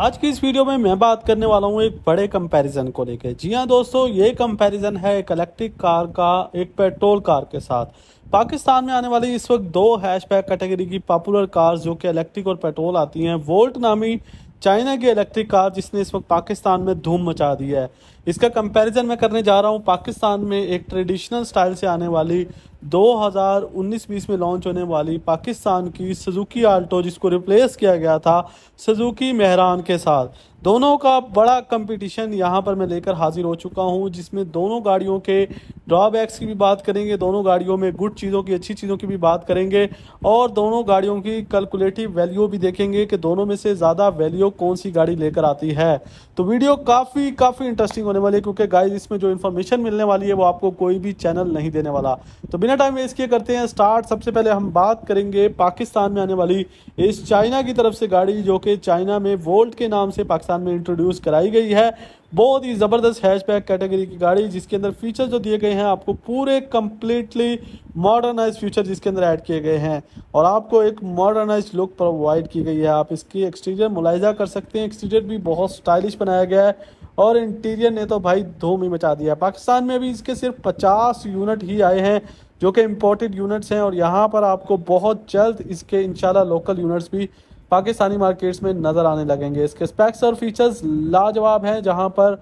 आज की इस वीडियो में मैं बात करने वाला हूँ एक बड़े कंपैरिजन को लेकर जी हाँ दोस्तों ये कंपैरिजन है एक इलेक्ट्रिक कार का एक पेट्रोल कार के साथ पाकिस्तान में आने वाली इस वक्त दो हैशबैक कैटेगरी की पॉपुलर कार्स जो कि इलेक्ट्रिक और पेट्रोल आती हैं वोल्ट नामी चाइना की इलेक्ट्रिक कार जिसने इस वक्त पाकिस्तान में धूम मचा दी है इसका कंपैरिजन मैं करने जा रहा हूँ पाकिस्तान में एक ट्रेडिशनल स्टाइल से आने वाली 2019-20 में लॉन्च होने वाली पाकिस्तान की सुजुकी आल्टो जिसको रिप्लेस किया गया था सुजुकी मेहरान के साथ दोनों का बड़ा कंपटीशन यहाँ पर मैं लेकर हाजिर हो चुका हूँ जिसमें दोनों गाड़ियों के ड्रॉबैक्स की भी बात करेंगे दोनों गाड़ियों में गुड चीज़ों की अच्छी चीज़ों की भी बात करेंगे और दोनों गाड़ियों की कैलकुलेटिव वैल्यू भी देखेंगे कि दोनों में से ज़्यादा वैल्यू कौन सी गाड़ी लेकर आती है तो वीडियो काफ़ी काफ़ी इंटरेस्टिंग होने वाली है क्योंकि गाइज इसमें जो इन्फॉर्मेशन मिलने वाली है वो आपको कोई भी चैनल नहीं देने वाला तो बिना टाइम वेस्ट किए करते हैं स्टार्ट सबसे पहले हम बात करेंगे पाकिस्तान में आने वाली इस चाइना की तरफ से गाड़ी जो कि चाइना में वोल्ट के नाम से पाकिस्तान पाकिस्तान में इंट्रोड्यूस कराई गई है बहुत ही ज़बरदस्त हैचबैक कैटेगरी की गाड़ी जिसके अंदर फीचर जो दिए गए हैं आपको पूरे कम्प्लीटली मॉडर्नाइज फीचर जिसके अंदर ऐड किए गए हैं और आपको एक मॉडर्नाइज लुक प्रोवाइड की गई है आप इसकी एक्सटीरियर मुलायजा कर सकते हैं एक्सटीरियर भी बहुत स्टाइलिश बनाया गया है और इंटीरियर ने तो भाई धूम ही मचा दिया पाकिस्तान में भी इसके सिर्फ पचास यूनिट ही आए हैं जो कि इम्पोर्टेड यूनिट्स हैं और यहाँ पर आपको बहुत जल्द इसके इंशाल्लाह लोकल यूनिट्स भी पाकिस्तानी मार्केट्स में नज़र आने लगेंगे इसके स्पेक्स और फीचर्स लाजवाब हैं जहां पर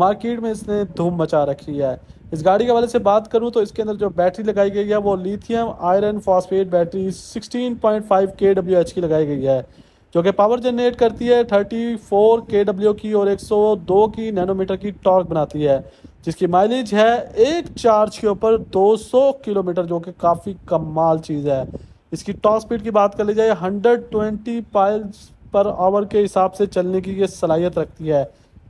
मार्केट में इसने धूम मचा रखी है इस गाड़ी के वाले से बात करूं तो इसके अंदर जो बैटरी लगाई गई है वो lithium iron phosphate battery 16.5 kWh की लगाई गई है जो कि पावर जनरेट करती है 34 डब्ल्यू की और 102 की नैनोमीटर की टॉर्क बनाती है जिसकी माइलेज है एक चार्ज के ऊपर सौ किलोमीटर जो कि काफ़ी कमाल चीज़ है इसकी टॉप स्पीड की बात कर ली जाए 120 पाइल्स पर आवर के हिसाब से चलने की ये सलाहियत रखती है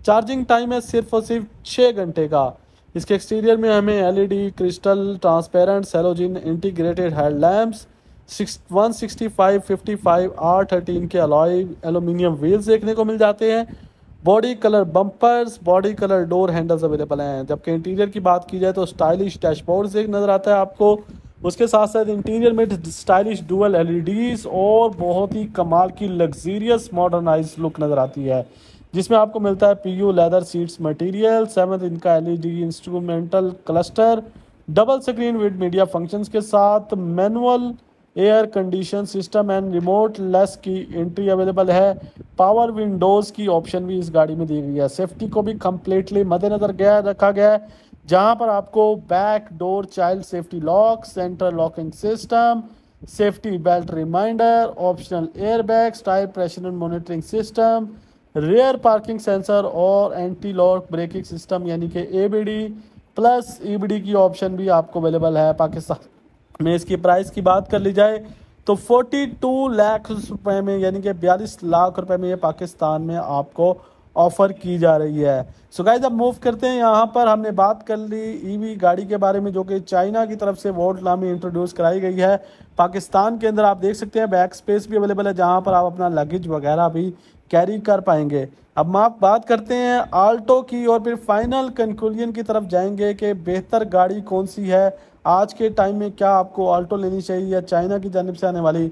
चार्जिंग टाइम है सिर्फ और सिर्फ छः घंटे का इसके एक्सटीरियर में हमें एलईडी क्रिस्टल ट्रांसपेरेंट सेलोजिन integrated head lamps six one sixty five fifty five R thirteen के अलॉय एलुमिनियम व्हील्स देखने को मिल जाते हैं body colour bumpers body colour door handles available हैं जबकि इंटीरियर की बात की जाए तो स्टाइलिश डैशबोर्ड एक नज़र आता है आपको उसके साथ साथ इंटीरियर में स्टाइलिश डुअल एलईडीज और बहुत ही कमाल की लग्जीरियस मॉडर्नाइज लुक नज़र आती है जिसमें आपको मिलता है PU leather seats material seventh इनका LED instrumental cluster double screen with media functions के साथ manual air condition system and remote less key entry available है पावर विंडोज़ की ऑप्शन भी इस गाड़ी में दी गई है सेफ्टी को भी कम्प्लीटली मद्देनज़र गया रखा गया है जहाँ पर आपको back door child safety lock central locking system safety belt reminder optional airbags tyre pressure and monitoring system rear parking sensor और एंटी लॉक ब्रेकिंग सिस्टम यानी कि एबीडी प्लस ईबीडी की ऑप्शन भी आपको अवेलेबल है पाकिस्तान में इसकी प्राइस की बात कर ली जाए तो 42 लाख रुपए में यानी कि बयालीस लाख रुपए में ये पाकिस्तान में आपको ऑफ़र की जा रही है सो गाइज अब मूव करते हैं यहाँ पर हमने बात कर ली ईवी e गाड़ी के बारे में जो कि चाइना की तरफ से वोट लामी इंट्रोड्यूस कराई गई है पाकिस्तान के अंदर आप देख सकते हैं बैक स्पेस भी अवेलेबल है जहाँ पर आप अपना लगेज वगैरह भी कैरी कर पाएंगे अब हम आप बात करते हैं आल्टो की और फिर फाइनल कंक्लूजन की तरफ जाएंगे कि बेहतर गाड़ी कौन सी है आज के टाइम में क्या आपको आल्टो लेनी चाहिए या चाइना की जानब से आने वाली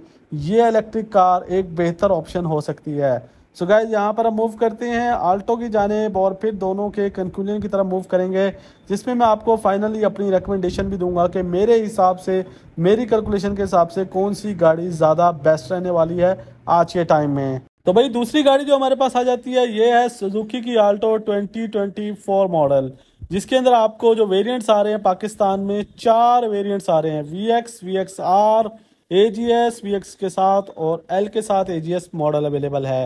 ये इलेक्ट्रिक कार एक बेहतर ऑप्शन हो सकती है सो गाइज यहाँ पर हम मूव करते हैं आल्टो की जानेब और फिर दोनों के कंक्लूजन की तरफ मूव करेंगे जिसमें मैं आपको फाइनली अपनी रिकमेंडेशन भी दूंगा कि मेरे हिसाब से मेरी कैलकुलेशन के हिसाब से कौन सी गाड़ी ज़्यादा बेस्ट रहने वाली है आज के टाइम में तो भाई दूसरी गाड़ी जो हमारे पास आ जाती है ये है सुजुकी की आल्टो 2024 मॉडल जिसके अंदर आपको जो वेरिएंट्स आ रहे हैं पाकिस्तान में चार वेरिएंट्स आ रहे हैं V X V X R A G S V X के साथ और एल के साथ A G S model available है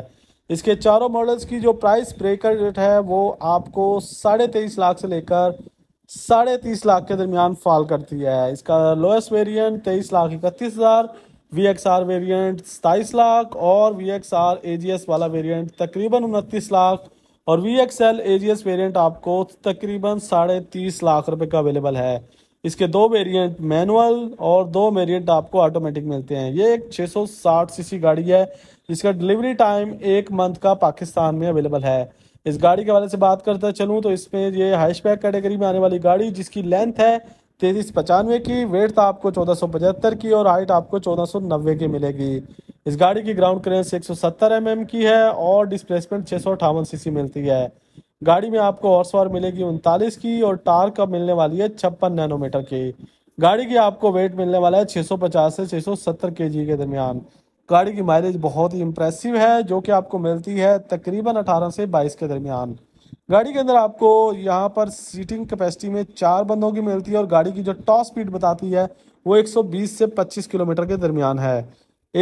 इसके चारों मॉडल्स की जो प्राइस ब्रेकर रेट है वो आपको साढ़े तेईस लाख से लेकर साढ़े तीस लाख के दरमियान फॉल करती है इसका लोएस्ट वेरिएंट तेईस लाख इकतीस हज़ार वी एक्स आर वेरियंट सताईस लाख और V X R A G S वाला वेरियंट तकरीबन उनतीस लाख और V X L A G S variant आपको तकरीबन साढ़े तीस लाख रुपए का अवेलेबल है इसके दो वेरिएंट मैनुअल और दो वेरिएंट आपको ऑटोमेटिक मिलते हैं ये एक 660 सीसी गाड़ी है जिसका डिलीवरी टाइम एक मंथ का पाकिस्तान में अवेलेबल है इस गाड़ी के वाले से बात करता चलूँ तो इसमें ये पैक कैटेगरी में आने वाली गाड़ी जिसकी लेंथ है तेईस पचानवे की वेट आपको चौदह सौ पचहत्तर की और हाइट आपको चौदह सौ नब्बे की मिलेगी इस गाड़ी की ग्राउंड क्रेंस 170 एम की है और डिस्प्लेसमेंट छः सौ अठावन सीसी मिलती है गाड़ी में आपको हॉर्स पावर मिलेगी उनतालीस की और टार का मिलने वाली है छप्पन नैनोमीटर की गाड़ी की आपको वेट मिलने वाला है 650 से 670 सौ के दरमियान गाड़ी की माइलेज बहुत ही इम्प्रेसिव है जो कि आपको मिलती है तकरीबन 18 से 22 के दरमियान गाड़ी के अंदर आपको यहाँ पर सीटिंग कैपेसिटी में चार बंदों की मिलती है और गाड़ी की जो टॉप स्पीड बताती है वो 120 से 25 किलोमीटर के दरमियान है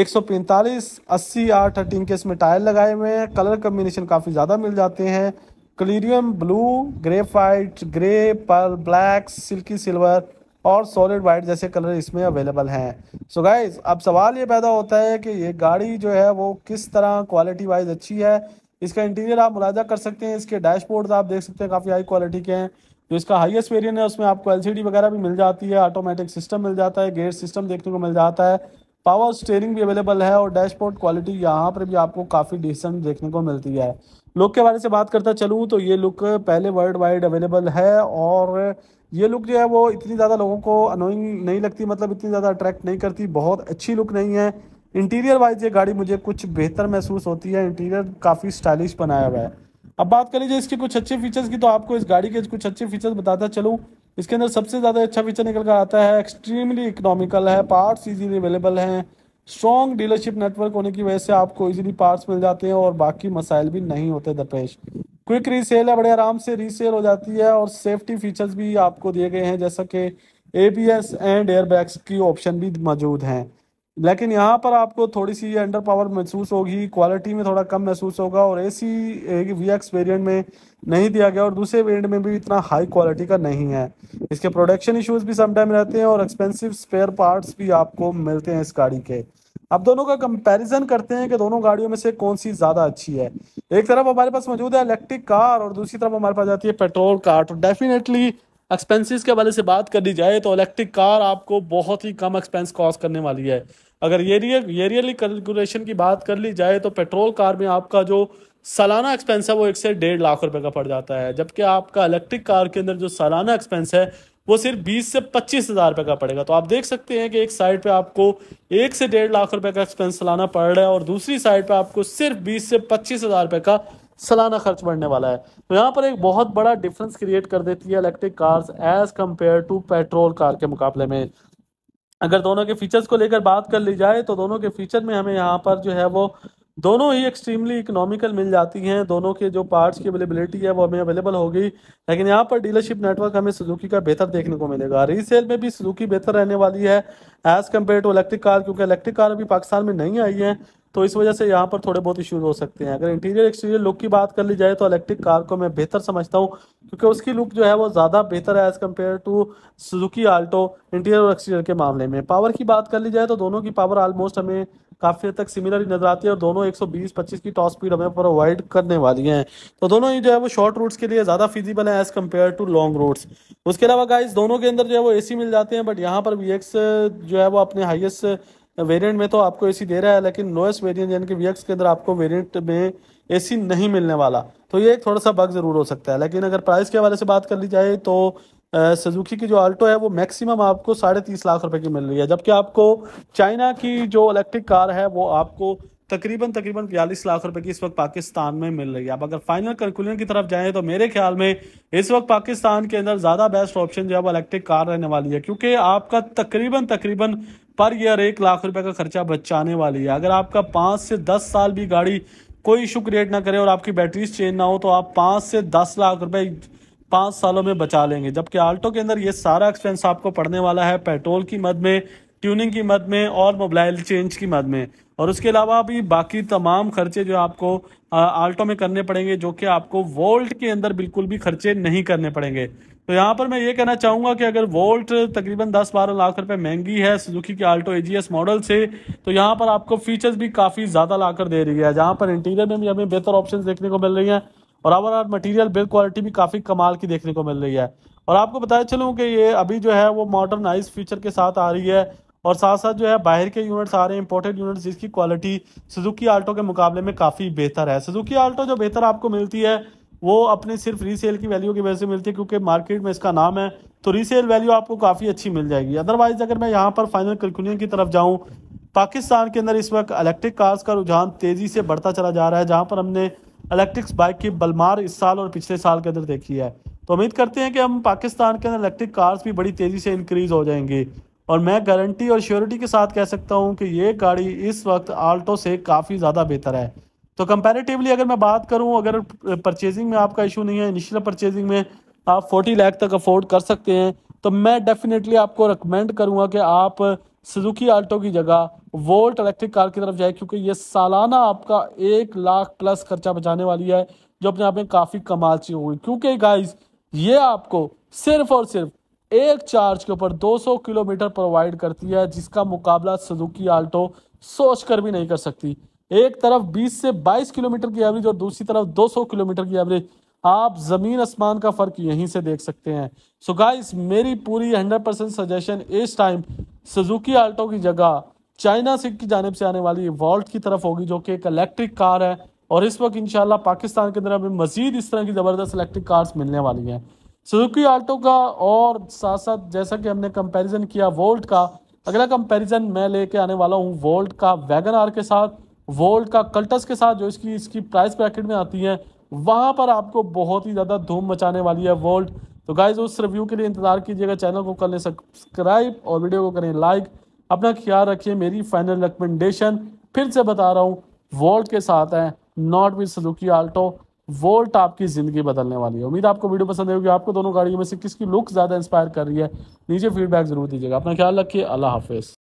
145 अस्सी आर थर्टीन के इसमें टायर लगाए हुए हैं कलर कम्बिनेशन काफ़ी ज़्यादा मिल जाते हैं क्लीरियम blue graphite grey pearl black silky silver और सॉलिड वाइट जैसे कलर इसमें अवेलेबल हैं सो so गाइज अब सवाल ये पैदा होता है कि ये गाड़ी जो है वो किस तरह क्वालिटी वाइज अच्छी है इसका इंटीरियर आप मुलाजा कर सकते हैं इसके डैशबोर्ड आप देख सकते हैं काफ़ी हाई क्वालिटी के हैं जो इसका हाईएस्ट वेरियंट है उसमें आपको एलसीडी वगैरह भी मिल जाती है ऑटोमेटिक सिस्टम मिल जाता है गेट सिस्टम देखने को मिल जाता है पावर स्टेयरिंग भी अवेलेबल है और डैशबोर्ड क्वालिटी यहाँ पर भी आपको काफ़ी डिसेंट देखने को मिलती है लुक के बारे से बात करता चलूँ तो ये लुक पहले वर्ल्ड वाइड अवेलेबल है और ये लुक जो है वो इतनी ज़्यादा लोगों को अनोइंग नहीं लगती मतलब इतनी ज़्यादा अट्रैक्ट नहीं करती बहुत अच्छी लुक नहीं है इंटीरियर वाइज ये गाड़ी मुझे कुछ बेहतर महसूस होती है इंटीरियर काफ़ी स्टाइलिश बनाया हुआ है अब बात कर लीजिए इसके कुछ अच्छे फीचर्स की तो आपको इस गाड़ी के कुछ अच्छे फीचर्स बताता चलूँ इसके अंदर सबसे ज़्यादा अच्छा फीचर निकल कर आता है एक्सट्रीमली इकोनॉमिकल है पार्ट्स इजीली अवेलेबल हैं स्ट्रॉन्ग डीलरशिप नेटवर्क होने की वजह से आपको इजीली पार्ट्स मिल जाते हैं और बाकी मसाइल भी नहीं होते दरपेश क्विक रीसेल है बड़े आराम से रीसेल हो जाती है और सेफ्टी फीचर्स भी आपको दिए गए हैं जैसा कि एबीएस एंड एयरबैग्स की ऑप्शन भी मौजूद हैं लेकिन यहाँ पर आपको थोड़ी सी अंडर पावर महसूस होगी क्वालिटी में थोड़ा कम महसूस होगा और A C V X variant में नहीं दिया गया और दूसरे वेरियंट में भी इतना हाई क्वालिटी का नहीं है इसके प्रोडक्शन इश्यूज भी समटाइम रहते हैं और एक्सपेंसिव स्पेयर पार्ट्स भी आपको मिलते हैं इस गाड़ी के अब दोनों का कंपैरिजन करते हैं कि दोनों गाड़ियों में से कौन सी ज़्यादा अच्छी है एक तरफ हमारे पास मौजूद है इलेक्ट्रिक कार और दूसरी तरफ हमारे पास जाती है पेट्रोल कार तो डेफिनेटली एक्सपेंसेस के हवाले से बात कर ली जाए तो इलेक्ट्रिक कार आपको बहुत ही कम एक्सपेंस कॉस्ट करने वाली है अगर ये कैलकुलेशन की बात कर ली जाए तो पेट्रोल कार में आपका जो सालाना एक्सपेंस है वो एक से डेढ़ लाख रुपए का पड़ जाता है जबकि आपका इलेक्ट्रिक कार के अंदर जो सालाना एक्सपेंस है वो सिर्फ बीस से पच्चीस हज़ार रुपये का पड़ेगा तो आप देख सकते हैं कि एक साइड पे आपको एक से डेढ़ लाख रुपए का एक्सपेंस सालाना पड़ रहा है और दूसरी साइड पे आपको सिर्फ बीस से पच्चीस हज़ार रुपये का सालाना खर्च बढ़ने वाला है तो यहाँ पर एक बहुत बड़ा डिफरेंस क्रिएट कर देती है electric cars as compare to petrol car के मुकाबले में अगर दोनों के फीचर्स को लेकर बात कर ली जाए तो दोनों के फीचर में हमें यहाँ पर जो है वो दोनों ही एक्सट्रीमली इकोनॉमिकल मिल जाती हैं दोनों के जो पार्ट्स की अवेलेबिलिटी है वो हमें अवेलेबल होगी लेकिन यहाँ पर डीलरशिप नेटवर्क हमें सुजुकी का बेहतर देखने को मिलेगा रीसेल में भी सुजुकी बेहतर रहने वाली है as compare to electric car क्योंकि इलेक्ट्रिक कार अभी पाकिस्तान में नहीं आई है तो इस वजह से यहाँ पर थोड़े बहुत इश्यूज हो सकते हैं अगर इंटीरियर एक्सटीरियर लुक की बात कर ली जाए तो इलेक्ट्रिक कार को मैं बेहतर समझता हूँ क्योंकि उसकी लुक जो है वो ज़्यादा बेहतर है as compare to Suzuki Alto interior और एक्सटीरियर के मामले में पावर की बात कर ली जाए तो दोनों की पावर ऑलमोस्ट हमें काफ़ी हद तक सिमिलर ही नजर आती है और दोनों एक सौ की टॉप स्पीड हमें प्रोवाइड करने वाली हैं तो दोनों ही जो है वो शॉर्ट रूट्स के लिए ज़्यादा फिजिबल है as compare to long routes उसके अलावा गाइज दोनों के अंदर जो है वो ए मिल जाते हैं बट यहाँ पर वी जो है वो अपने हाइएस्ट वेरिएंट में तो आपको एसी दे रहा है लेकिन नोएस वेरिएंट यानी कि वीएक्स के अंदर आपको वेरिएंट में एसी नहीं मिलने वाला तो ये एक थोड़ा सा बग ज़रूर हो सकता है लेकिन अगर प्राइस के हवाले से बात कर ली जाए तो सजुकी की जो आल्टो है वो मैक्सिमम आपको साढ़े तीस लाख रुपए की मिल रही है जबकि आपको चाइना की जो इलेक्ट्रिक कार है वो आपको तकरीबन तकरीबन बयालीस लाख रुपए की इस वक्त पाकिस्तान में मिल रही है अब अगर फाइनल कैलकुलेशन की तरफ जाएं तो मेरे ख्याल में इस वक्त पाकिस्तान के अंदर ज़्यादा बेस्ट ऑप्शन जो है वो इलेक्ट्रिक कार रहने वाली है क्योंकि आपका तकरीबन तकरीबन पर ईयर एक लाख रुपए का खर्चा बचाने वाली है अगर आपका पांच से दस साल भी गाड़ी कोई इशू क्रिएट ना करे और आपकी बैटरीज चेंज ना हो तो आप पांच से दस लाख रुपए पाँच सालों में बचा लेंगे जबकि आल्टो के अंदर ये सारा एक्सपेंस आपको पड़ने वाला है पेट्रोल की मद में ट्यूनिंग की मद में और मोबाइल चेंज की मद में और उसके अलावा भी बाकी तमाम खर्चे जो आपको आल्टो में करने पड़ेंगे जो कि आपको वोल्ट के अंदर बिल्कुल भी खर्चे नहीं करने पड़ेंगे तो यहाँ पर मैं ये कहना चाहूँगा कि अगर वोल्ट तकरीबन 10-12 लाख रुपए महंगी है सुजुकी के आल्टो एजीएस मॉडल से तो यहाँ पर आपको फीचर्स भी काफ़ी ज़्यादा लाकर दे रही है जहाँ पर इंटीरियर में भी हमें बेहतर ऑप्शन देखने को मिल रही हैं और ओवरऑल मटीरियल बिल्ड क्वालिटी भी काफ़ी कमाल की देखने को मिल रही है और आपको बताया चलूँ कि ये अभी जो है वो मॉडर्नाइज फीचर के साथ आ रही है और साथ साथ जो है बाहर के यूनिट्स आ रहे हैं इंपोर्टेड यूनिट्स जिसकी क्वालिटी सुजुकी आल्टो के मुकाबले में काफ़ी बेहतर है सुजुकी आल्टो जो बेहतर आपको मिलती है वो अपने सिर्फ रीसेल की वैल्यू की वजह से मिलती है क्योंकि मार्केट में इसका नाम है तो रीसेल वैल्यू आपको काफ़ी अच्छी मिल जाएगी अदरवाइज अगर मैं यहाँ पर फाइनल कैलकुलियन की तरफ जाऊँ पाकिस्तान के अंदर इस वक्त इलेक्ट्रिक कार्स का रुझान तेज़ी से बढ़ता चला जा रहा है जहाँ पर हमने इलेक्ट्रिक्स बाइक की बलमार इस साल और पिछले साल के अंदर देखी है तो उम्मीद करते हैं कि हम पाकिस्तान के अंदर इलेक्ट्रिक कार्स भी बड़ी तेज़ी से इंक्रीज़ हो जाएंगी और मैं गारंटी और श्योरिटी के साथ कह सकता हूँ कि ये गाड़ी इस वक्त आल्टो से काफ़ी ज़्यादा बेहतर है तो कंपैरेटिवली अगर मैं बात करूँ अगर परचेजिंग में आपका इशू नहीं है इनिशियल परचेजिंग में आप फोर्टी लाख तक अफोर्ड कर सकते हैं तो मैं डेफिनेटली आपको रिकमेंड करूँगा कि आप सुजुकी आल्टो की जगह वोल्ट इलेक्ट्रिक कार की तरफ जाए क्योंकि ये सालाना आपका एक लाख प्लस खर्चा बचाने वाली है जो अपने आप में काफ़ी कमाल चीज होगी क्योंकि गाइज ये आपको सिर्फ और सिर्फ एक चार्ज के ऊपर 200 किलोमीटर प्रोवाइड करती है जिसका मुकाबला सदुकी आल्टो सोचकर भी नहीं कर सकती एक तरफ 20 से 22 किलोमीटर की एवरेज और दूसरी तरफ 200 किलोमीटर की एवरेज आप जमीन आसमान का फर्क यहीं से देख सकते हैं सो गाइस मेरी पूरी 100% सजेशन इस टाइम सुजुकी आल्टो की जगह चाइना से की जानब से आने वाली वॉल्ट की तरफ होगी जो कि एक इलेक्ट्रिक कार है और इस वक्त इनशाला पाकिस्तान के अंदर हमें मजीद इस तरह की ज़बरदस्त इलेक्ट्रिक कार्स मिलने वाली हैं सुजुकी आल्टो का और साथ साथ जैसा कि हमने कंपैरिजन किया वोल्ट का अगला कंपैरिजन मैं लेके आने वाला हूँ वोल्ट का वैगन आर के साथ वोल्ट का कल्टस के साथ जो इसकी इसकी प्राइस ब्रैकेट में आती है वहाँ पर आपको बहुत ही ज़्यादा धूम मचाने वाली है वोल्ट तो गाइज उस रिव्यू के लिए इंतजार कीजिएगा चैनल को कर लें सब्सक्राइब और वीडियो को करें लाइक अपना ख्याल रखिए मेरी फाइनल रिकमेंडेशन फिर से बता रहा हूँ वोल्ट के साथ है not with Suzuki Alto volt आपकी जिंदगी बदलने वाली है उम्मीद आपको वीडियो पसंद होगी आपको दोनों गाड़ियों में से किसकी लुक ज़्यादा इंस्पायर कर रही है नीचे फीडबैक जरूर दीजिएगा अपना ख्याल रखिए अल्लाह हाफिज़